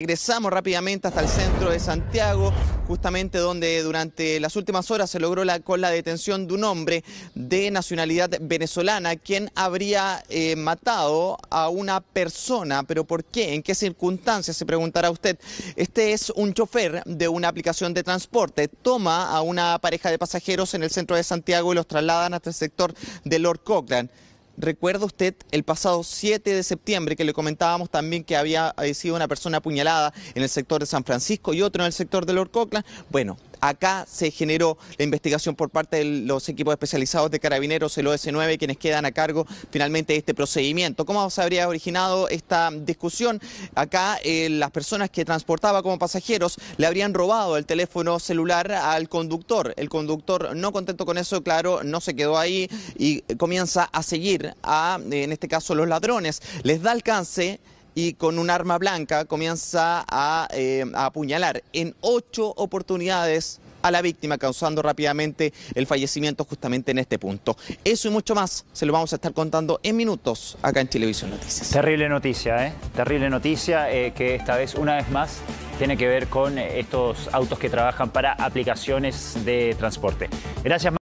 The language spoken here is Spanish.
Regresamos rápidamente hasta el centro de Santiago, justamente donde durante las últimas horas se logró la, con la detención de un hombre de nacionalidad venezolana, quien habría eh, matado a una persona. ¿Pero por qué? ¿En qué circunstancias? Se preguntará usted. Este es un chofer de una aplicación de transporte. Toma a una pareja de pasajeros en el centro de Santiago y los trasladan hasta el sector de Lord Cochran recuerda usted el pasado 7 de septiembre que le comentábamos también que había sido una persona apuñalada en el sector de San Francisco y otro en el sector de Lord Bueno, Acá se generó la investigación por parte de los equipos especializados de carabineros, el OS9, quienes quedan a cargo finalmente de este procedimiento. ¿Cómo se habría originado esta discusión? Acá eh, las personas que transportaba como pasajeros le habrían robado el teléfono celular al conductor. El conductor, no contento con eso, claro, no se quedó ahí y comienza a seguir a, en este caso, los ladrones. Les da alcance y con un arma blanca comienza eh, a, apuñalar en ocho oportunidades a la víctima, causando rápidamente el fallecimiento justamente en este punto. Eso y mucho más se lo vamos a estar contando en minutos acá en Televisión Noticias. Terrible noticia, ¿eh? Terrible noticia eh, que esta vez, una vez más, tiene que ver con eh, estos autos que trabajan para aplicaciones de transporte. Gracias.